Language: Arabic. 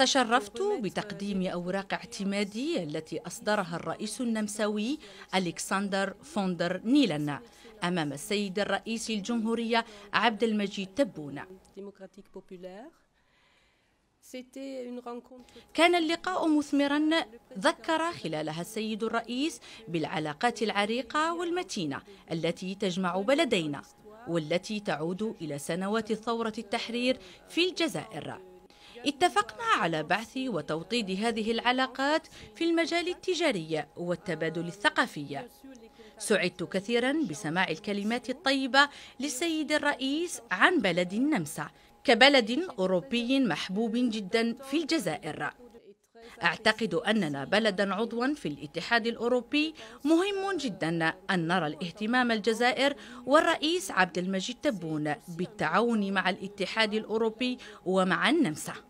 تشرفت بتقديم أوراق اعتمادي التي أصدرها الرئيس النمساوي ألكسندر فوندر نيلان أمام السيد الرئيس الجمهورية عبد المجيد تبون كان اللقاء مثمرا ذكر خلالها السيد الرئيس بالعلاقات العريقة والمتينة التي تجمع بلدينا والتي تعود إلى سنوات ثورة التحرير في الجزائر اتفقنا على بعث وتوطيد هذه العلاقات في المجال التجاري والتبادل الثقافي سعدت كثيرا بسماع الكلمات الطيبة للسيد الرئيس عن بلد النمسا كبلد أوروبي محبوب جدا في الجزائر أعتقد أننا بلدا عضوا في الاتحاد الأوروبي مهم جدا أن نرى الاهتمام الجزائر والرئيس عبد المجيد تبون بالتعاون مع الاتحاد الأوروبي ومع النمسا